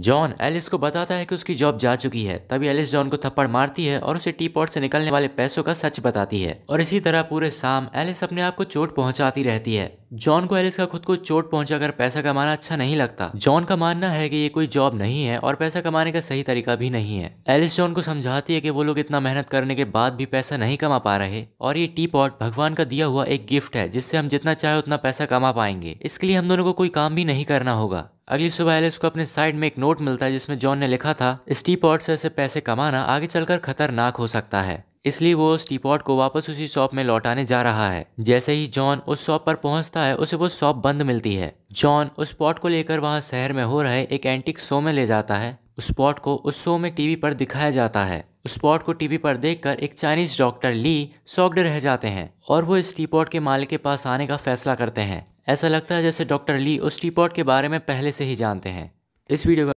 John Alice को बताता है कि उसकी जॉब जा चुकी है तभी एलिस जॉन को थप्पड़ मारती है और उसे टी पॉट से निकलने वाले पैसों का सच बताती है और इसी तरह पूरे शाम एलिस अपने आप को चोट पहुंचाती रहती है जॉन को एलिस का खुद को चोट पहुंचाकर पैसा कमाना अच्छा नहीं लगता जॉन का मानना है कि ये कोई जॉब नहीं है और पैसा कमाने का सही तरीका भी नहीं है एलिस जॉन को समझाती है कि वो लोग इतना मेहनत करने के बाद भी पैसा नहीं कमा पा रहे और ये टी पॉट भगवान का दिया हुआ एक गिफ्ट है जिससे हम जितना चाहे उतना पैसा कमा पाएंगे इसके लिए हम दोनों को कोई काम भी नहीं करना होगा अगली सुबह एलिस को अपने साइड में एक नोट मिलता है जिसमें जॉन ने लिखा था स्टीपॉट से ऐसे पैसे कमाना आगे चलकर खतरनाक हो सकता है इसलिए वो स्टीपॉट को वापस उसी शॉप में लौटाने जा रहा है जैसे ही जॉन उस शॉप पर पहुंचता है उसे वो शॉप बंद मिलती है जॉन उस पॉट को लेकर वहाँ शहर में हो रहे एक एंटिक शो में ले जाता है उस पॉट को उस शो में टीवी पर दिखाया जाता है स्पॉट को टीवी पर देखकर एक चाइनीज डॉक्टर ली सॉक्ड रह जाते हैं और वो इस टीपॉट के मालिक के पास आने का फैसला करते हैं ऐसा लगता है जैसे डॉक्टर ली उस टीपॉट के बारे में पहले से ही जानते हैं इस वीडियो